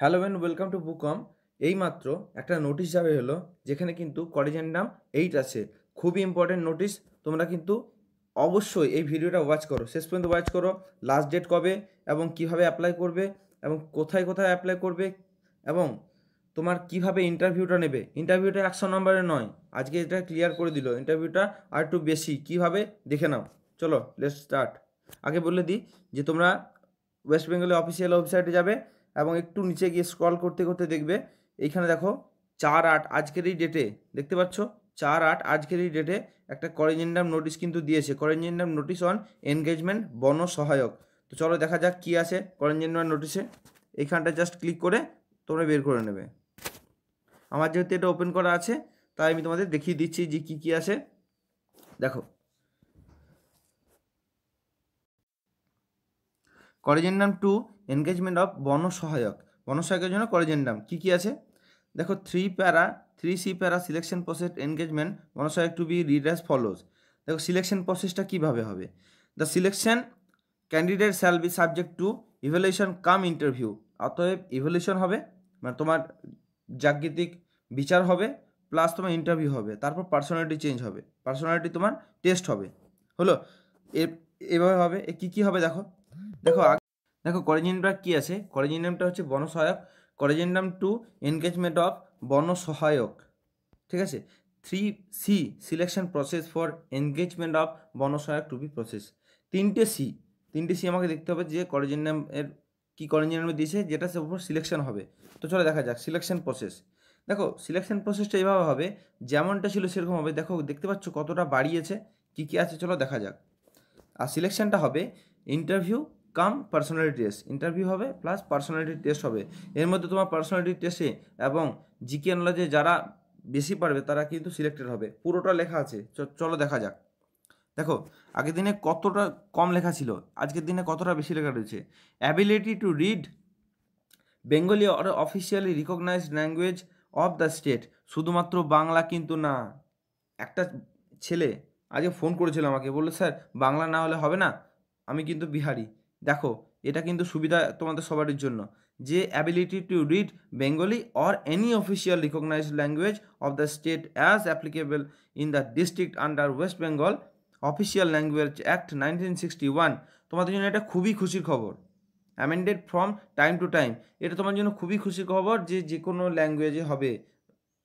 hello and welcome to বুকম এইমাত্র একটা নোটিশ যাবে হলো যেখানে কিন্তু কলেজের নাম এইট আছে খুবই ইম্পর্টেন্ট নোটিশ তোমরা কিন্তু অবশ্যই এই ভিডিওটা ওয়াচ করো শেষ পর্যন্ত ওয়াচ করো লাস্ট ডেট কবে এবং কিভাবে অ্যাপ্লাই করবে এবং কোথায় কোথায় অ্যাপ্লাই করবে এবং তোমার কিভাবে ইন্টারভিউটা নেবে ইন্টারভিউটা একশো নম্বরে নয় আজকে এটা ক্লিয়ার করে দিল ইন্টারভিউটা আর একটু বেশি কিভাবে দেখে নাও চলো লেটস স্টার্ট আগে বলে দিই যে তোমরা ওয়েস্ট বেঙ্গলের অফিসিয়াল ওয়েবসাইটে যাবে এবং একটু নিচে গিয়ে স্ক্রল করতে করতে দেখবে এইখানে দেখো চার আট আজকের এই ডেটে দেখতে পাচ্ছ চার আট আজকের এই ডেটে একটা করেঞ্জেন্ডাম নোটিশ কিন্তু দিয়েছে করেঞ্জেন্ডাম নোটিশ অন এনগেজমেন্ট বন সহায়ক তো চলো দেখা যাক কি আছে করেঞ্জেন্ডাম নোটিশে এইখানটা জাস্ট ক্লিক করে তোমরা বের করে নেবে আমার যেহেতু এটা ওপেন করা আছে তাই আমি তোমাদের দেখিয়ে দিচ্ছি যে কী কী আছে দেখো করেজেন্ডাম টু এনগেজমেন্ট অফ বন সহায়ক বন সহায়কের জন্য করেজেন্ডাম কী কী আছে দেখো three para three C para selection process engagement বন সহায়ক to be read as follows দেখো সিলেকশন প্রসেসটা কীভাবে হবে the selection candidate shall be subject to evaluation cum interview অতএব ইভ্যালুয়েশন হবে মানে তোমার জাগৃতিক বিচার হবে প্লাস তোমার ইন্টারভিউ হবে তারপর পার্সোনালিটি চেঞ্জ হবে পার্সোনালিটি তোমার টেস্ট হবে হলো এভাবে হবে এ কী কী হবে দেখো দেখো দেখো কলেজিনটা কী আছে কলেজিনিয়ামটা হচ্ছে বনসহায়ক কলেজিনিয়াম টু এনগেজমেন্ট অফ বনসহায়ক ঠিক আছে three C selection process for engagement of বনসহায়ক টু বি প্রসেস তিনটে সি তিনটে সি আমাকে দেখতে হবে যে কলেজিনিয়াম এর কী কলেজিনিয়ামে দিয়েছে যেটা সে উপর সিলেকশন হবে তো চলো দেখা যাক সিলেকশন প্রসেস দেখো সিলেকশন প্রসেসটা এইভাবে হবে যেমনটা ছিল সেরকম হবে দেখো দেখতে পাচ্ছ কতটা বাড়িয়েছে কী কী আছে চলো দেখা যাক আর সিলেকশনটা হবে interview cum personality test interview হবে প্লাস পার্সোনালিটি টেস্ট হবে এর মধ্যে তোমার পার্সোনালিটি টেস্টে এবং জিকে নলেজে যারা বেশি পারবে তারা কিন্তু সিলেক্টেড হবে পুরোটা লেখা আছে চলো দেখা যাক দেখো আগের দিনে কতটা কম লেখা ছিল আজকের দিনে কতটা বেশি লেখা রয়েছে ability to read Bengali or officially recognised language of the state শুধুমাত্র বাংলা কিন্তু না একটা ছেলে আজকে ফোন করেছিল আমাকে বললো স্যার বাংলা না হলে হবে না আমি কিন্তু বিহারি দেখো এটা কিন্তু সুবিধা তোমাদের সবারই জন্য যে ability to read Bengali or any official recognised language of the state as applicable in the district under West Bengal Official Language Act nineteen sixty one তোমাদের জন্য এটা খুবই খুশির খবর amended from time to time এটা তোমার জন্য খুবই খুশির খবর যে যে কোনো ল্যাঙ্গুয়েজে হবে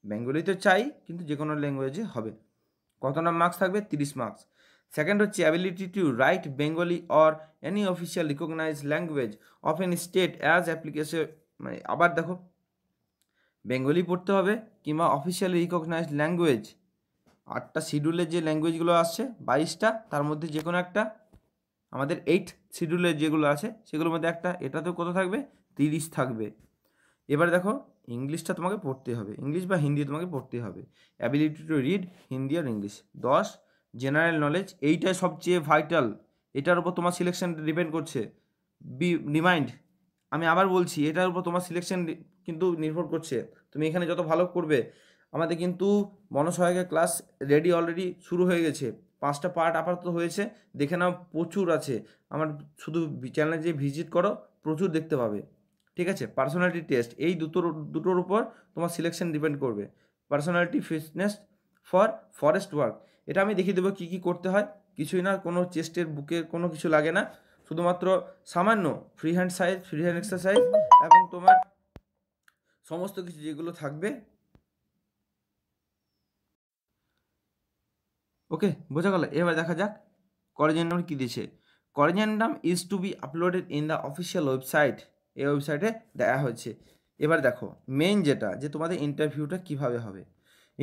বেঙ্গলি তো চাই কিন্তু যে কোনো ল্যাঙ্গুয়েজে হবে কত নাম মার্কস থাকবে তিরিশ মার্কস সেকেন্ড হচ্ছে ability to write Bengali or any official recognise language of an state as application মানে আবার দেখো বেঙ্গলি পড়তে হবে কিংবা অফিসিয়ালি রিকগনাইজ ল্যাঙ্গুয়েজ আটটা শিডিউলের যে ল্যাঙ্গুয়েজগুলো আসছে বাইশটা তার মধ্যে যে কোনো একটা আমাদের এইট শিডিউলের যেগুলো আছে সেগুলোর মধ্যে একটা এটাতেও কত থাকবে তিরিশ থাকবে এবার দেখো ইংলিশটা তোমাকে পড়তে হবে ইংলিশ বা হিন্দি তোমাকে পড়তে হবে অ্যাবিলিটি টু রিড হিন্দি আর ইংলিশ দশ জেনারেল নলেজ এইটাই সবচেয়ে ভাইটাল এটার উপর তোমার সিলেকশন ডিপেন্ড করছে বি রিমাইন্ড আমি আবার বলছি এটার উপর তোমার সিলেকশন কিন্তু নির্ভর করছে তুমি এখানে যত ভালো করবে আমাদের কিন্তু মনসহায়কের ক্লাস রেডি অলরেডি শুরু হয়ে গেছে পাঁচটা পার্ট আপাতত হয়েছে দেখে নাও প্রচুর আছে আমার শুধু চ্যানেলে যে ভিজিট করো প্রচুর দেখতে পাবে ঠিক আছে পার্সোনালিটি টেস্ট এই দুটোর দুটোর উপর তোমার সিলেকশন ডিপেন্ড করবে personality fitness for forest work এটা আমি দেখিয়ে দেবো কী কী করতে হয় কিছুই না কোনো চেস্টের বুকের কোনো কিছু লাগে না শুধুমাত্র সামান্য free hand size free hand exercise এবং তোমার সমস্ত কিছু যেগুলো থাকবে ওকে বোঝা গেল এবার দেখা যাক করেজেন্ডাম কী দিয়েছে corrigendum is to be uploaded in the official website এই ওয়েবসাইটে দেওয়া হয়েছে এবার দেখো মেন যেটা যে তোমাদের ইন্টারভিউটা কিভাবে হবে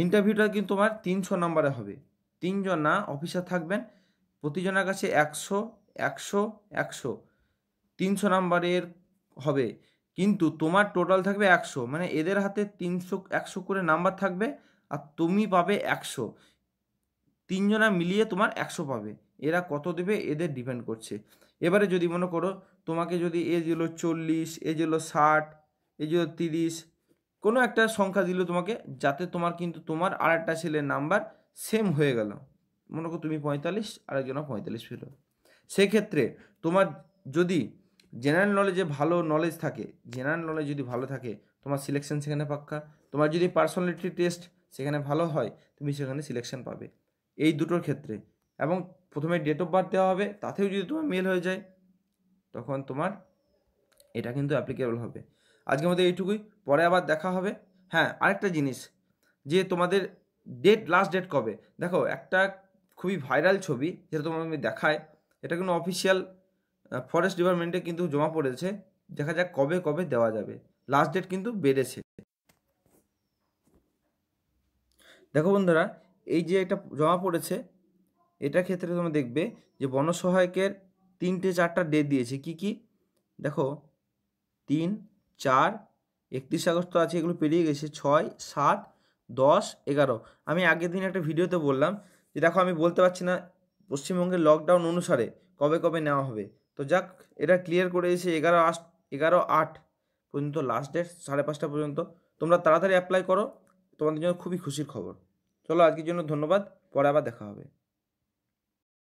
ইন্টারভিউটা কিন্তু তোমার তিনশো নম্বরে হবে তিনজনা অফিসার থাকবেন প্রতিজনের কাছে একশো একশো একশো তিনশো নাম্বারের হবে কিন্তু তোমার টোটাল থাকবে একশো মানে এদের হাতে তিনশো একশো করে নাম্বার থাকবে আর তুমি পাবে একশো তিনজনা মিলিয়ে তোমার একশো পাবে এরা কত দেবে এদের ডিপেন্ড করছে এবারে যদি মনে করো তোমাকে যদি এ দিল চল্লিশ এ দিল ষাট এ দিল তিরিশ কোনো একটা সংখ্যা দিল তোমাকে যাতে তোমার কিন্তু তোমার আর একটা ছেলের নাম্বার সেম হয়ে গেল মনে করো তুমি পঁয়তাল্লিশ আরেকজনও পঁয়তাল্লিশ পেল সেক্ষেত্রে তোমার যদি জেনারেল নলেজে ভালো নলেজ থাকে জেনারেল নলেজ যদি ভালো থাকে তোমার সিলেকশন সেখানে পাক্কা তোমার যদি পার্সোনালিটি টেস্ট সেখানে ভালো হয় তুমি সেখানে সিলেকশন পাবে এই দুটোর ক্ষেত্রে এবং প্রথমে ডেট অফ বার্থ দেওয়া হবে তাতেও যদি তোমার মেল হয়ে যায় তখন তোমার এটা কিন্তু অ্যাপ্লিকেবল হবে আজকের মধ্যে এইটুকুই পরে আবার দেখা হবে হ্যাঁ আরেকটা জিনিস যে তোমাদের ডেট লাস্ট ডেট কবে দেখো একটা খুবই ভাইরাল ছবি যেটা তোমার আমি দেখায় এটা কোনো অফিসিয়াল ফরেস্ট ডিপার্টমেন্টে কিন্তু জমা পড়েছে দেখা যাক কবে কবে দেওয়া যাবে লাস্ট ডেট কিন্তু বেড়েছে দেখো বন্ধুরা এই যে এটা জমা পড়েছে এটা ক্ষেত্রে তোমরা দেখবে যে বনসহায়কের তিনটে চারটা ডেট দিয়েছে কি কি দেখো তিন চার একত্রিশ আগস্ট তো আছে এগুলো পেরিয়ে গেছে ছয় সাত দশ এগারো আমি আগের দিন একটা ভিডিওতে বললাম যে দেখো আমি বলতে পারছি না পশ্চিমবঙ্গের লকডাউন অনুসারে কবে কবে নেওয়া হবে তো যাক এটা ক্লিয়ার করে এসে এগারো আট এগারো আট পর্যন্ত লাস্ট ডেট সাড়ে পাঁচটা পর্যন্ত তোমরা তাড়াতাড়ি অ্যাপ্লাই করো তোমাদের জন্য খুবই খুশির খবর চলো আজকের জন্য ধন্যবাদ পরে আবার দেখা হবে